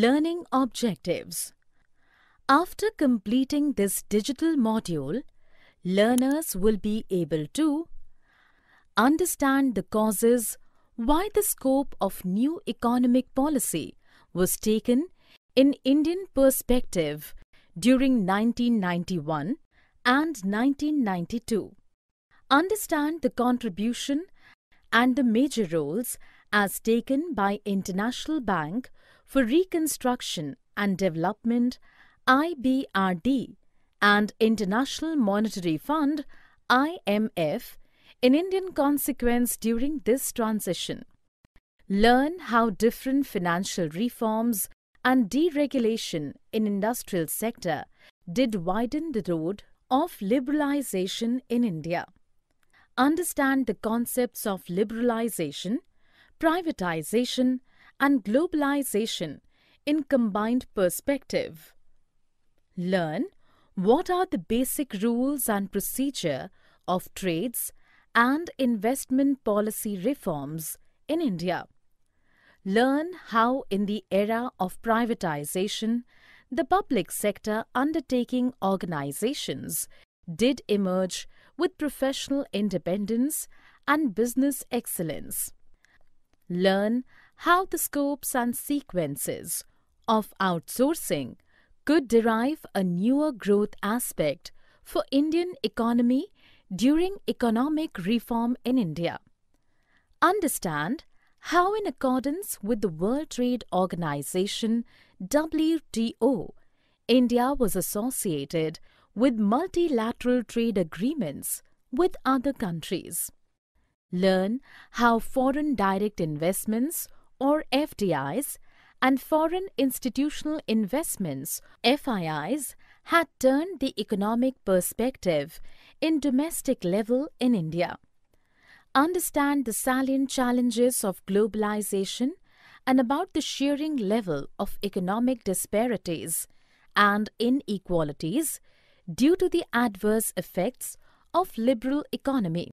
Learning Objectives After completing this digital module, learners will be able to understand the causes why the scope of new economic policy was taken in Indian perspective during 1991 and 1992. Understand the contribution and the major roles as taken by International Bank for Reconstruction and Development IBRD and International Monetary Fund IMF in Indian consequence during this transition. Learn how different financial reforms and deregulation in industrial sector did widen the road of liberalization in India. Understand the concepts of liberalization privatization, and globalization in combined perspective. Learn what are the basic rules and procedure of trades and investment policy reforms in India. Learn how in the era of privatization, the public sector undertaking organizations did emerge with professional independence and business excellence learn how the scopes and sequences of outsourcing could derive a newer growth aspect for Indian economy during economic reform in India. Understand how in accordance with the World Trade Organization WTO, India was associated with multilateral trade agreements with other countries learn how foreign direct investments or FDIs and foreign institutional investments FIIs had turned the economic perspective in domestic level in India. Understand the salient challenges of globalization and about the shearing level of economic disparities and inequalities due to the adverse effects of liberal economy.